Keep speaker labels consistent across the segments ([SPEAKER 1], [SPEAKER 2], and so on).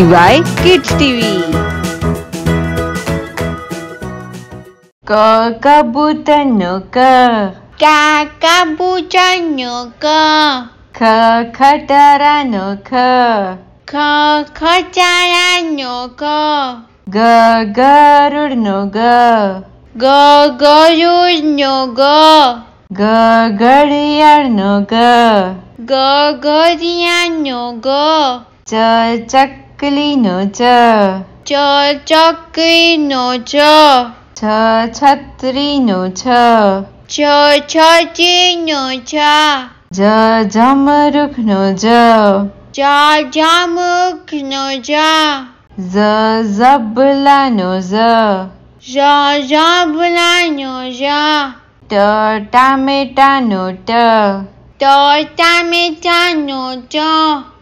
[SPEAKER 1] DY Kids TV. Kakabutanaka. Kakabutanaka. Kakataranaka. Kakataranaka. Gagarurnoga. Gagarurnoga. Gagariyarnoga. Gagariyarnoga. Chachak चकली च च चकली च छ छत्री छ छ छची छ ज जमरुख ज ज जामुख ज ज जबला ज ज जबला ज ट टामेटा ट ट टामेटा ट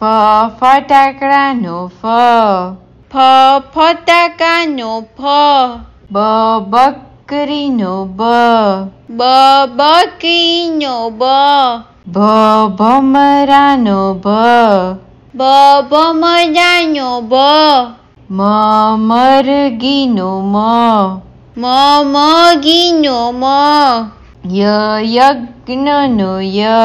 [SPEAKER 1] ફ ફટાકડાનો ફ ફ ફટાકાનો ફ બ બકરીનો બ બ બકરીનો બ ભ ભમરાનો ભ બ ભમરાનો બ મ મરગીનો મ મ મગીનો મ ય યજ્ઞનો ય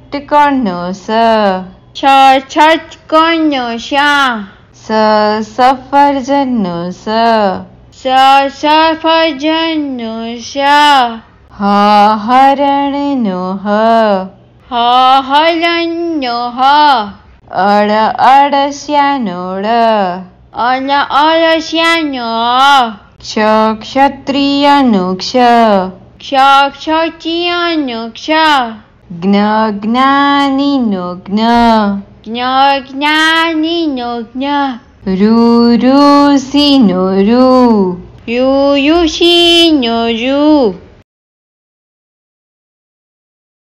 [SPEAKER 1] कु सनुषा स सफर्जनुष जनुष हरण अड़ अडसोड अन अडश्यनो क्ष क्षत्रियनुक्षियनुक्ष Gna gnanino gna. Gna gnanino gna. Ru ru sino ru. Yu yu sino ru.